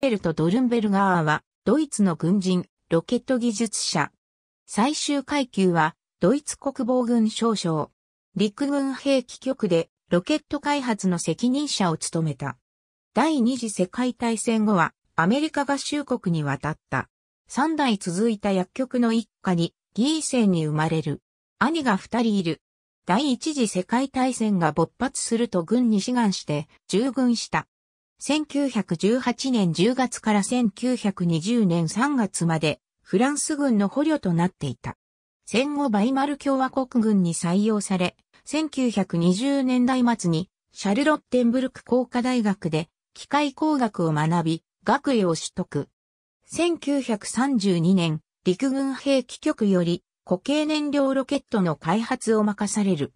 ベルト・ドルンベルガーは、ドイツの軍人、ロケット技術者。最終階級は、ドイツ国防軍少将。陸軍兵器局で、ロケット開発の責任者を務めた。第二次世界大戦後は、アメリカ合衆国に渡った。三代続いた薬局の一家に、ギーセンに生まれる。兄が二人いる。第一次世界大戦が勃発すると軍に志願して従軍した。1918年10月から1920年3月までフランス軍の捕虜となっていた。戦後バイマル共和国軍に採用され、1920年代末にシャルロッテンブルク工科大学で機械工学を学び、学位を取得。1932年、陸軍兵器局より固形燃料ロケットの開発を任される。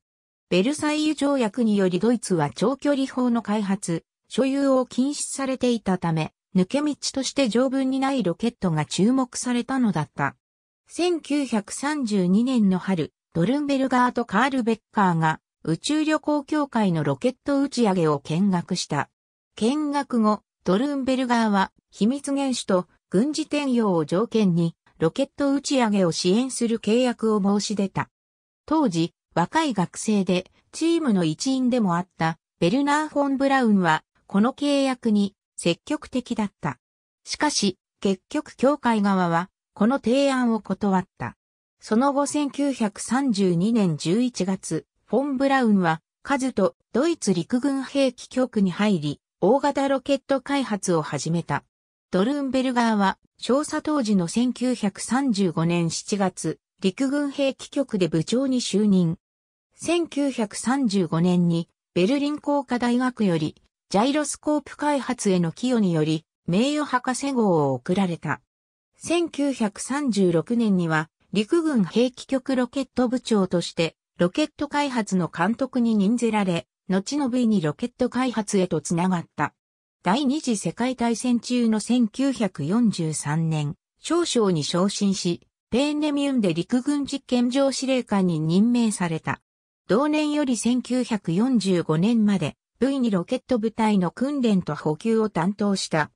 ベルサイユ条約によりドイツは長距離砲の開発、所有を禁止されていたため、抜け道として条文にないロケットが注目されたのだった。1932年の春、ドルンベルガーとカール・ベッカーが宇宙旅行協会のロケット打ち上げを見学した。見学後、ドルンベルガーは秘密厳守と軍事転用を条件にロケット打ち上げを支援する契約を申し出た。当時、若い学生でチームの一員でもあったベルナー・フォン・ブラウンはこの契約に積極的だった。しかし、結局協会側は、この提案を断った。その後1932年11月、フォン・ブラウンは、カズとドイツ陸軍兵器局に入り、大型ロケット開発を始めた。ドルンベルガーは、少佐当時の1935年7月、陸軍兵器局で部長に就任。1935年に、ベルリン工科大学より、ジャイロスコープ開発への寄与により、名誉博士号を贈られた。1936年には、陸軍兵器局ロケット部長として、ロケット開発の監督に任ぜられ、後の位にロケット開発へとつながった。第二次世界大戦中の1943年、少将に昇進し、ペーネミウンで陸軍実験場司令官に任命された。同年より1945年まで V にロケット部隊の訓練と補給を担当した。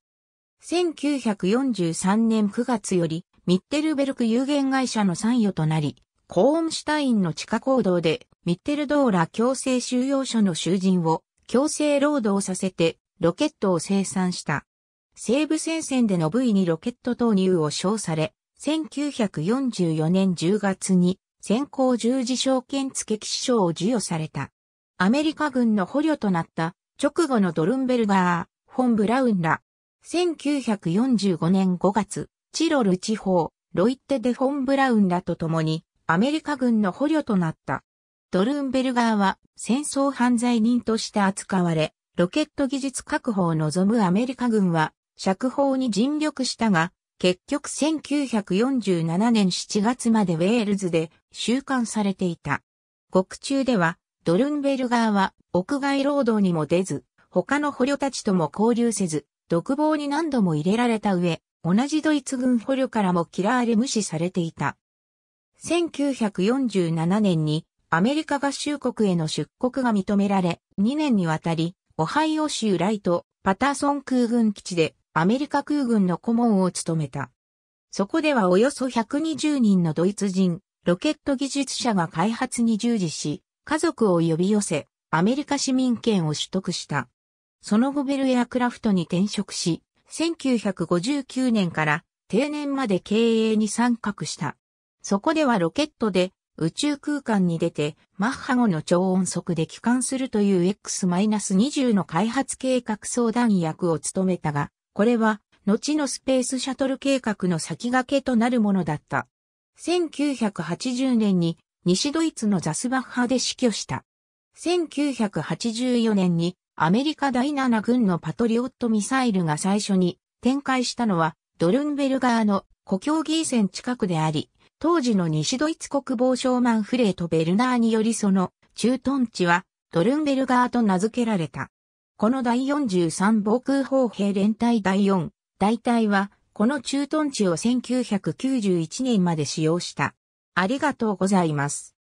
1943年9月より、ミッテルベルク有限会社の参与となり、コーンシュタインの地下行動で、ミッテルドーラ強制収容所の囚人を強制労働させて、ロケットを生産した。西部戦線での V にロケット投入を称され、1944年10月に先行十字証券付き師賞を授与された。アメリカ軍の捕虜となった直後のドルンベルガー、フォン・ブラウンら、1945年5月、チロル地方、ロイッテ・デ・フォン・ブラウンらと共に、アメリカ軍の捕虜となった。ドルンベルガーは戦争犯罪人として扱われ、ロケット技術確保を望むアメリカ軍は、釈放に尽力したが、結局1947年7月までウェールズで収監されていた。獄中ではドルンベルガーは屋外労働にも出ず、他の捕虜たちとも交流せず、独房に何度も入れられた上、同じドイツ軍捕虜からも嫌われ無視されていた。1947年にアメリカ合衆国への出国が認められ、2年にわたり、オハイオ州ライト、パターソン空軍基地でアメリカ空軍の顧問を務めた。そこではおよそ120人のドイツ人、ロケット技術者が開発に従事し、家族を呼び寄せ、アメリカ市民権を取得した。その後ベルエアクラフトに転職し、1959年から定年まで経営に参画した。そこではロケットで宇宙空間に出てマッハ後の超音速で帰還するという X-20 の開発計画相談役を務めたが、これは後のスペースシャトル計画の先駆けとなるものだった。1980年に西ドイツのザスバッハで死去した。1984年にアメリカ第7軍のパトリオットミサイルが最初に展開したのはドルンベルガーの故郷ギーセン近くであり、当時の西ドイツ国防省マンフレート・ベルナーによりその駐屯地はドルンベルガーと名付けられた。この第43防空砲兵連隊第4大隊はこの駐屯地を1991年まで使用した。ありがとうございます。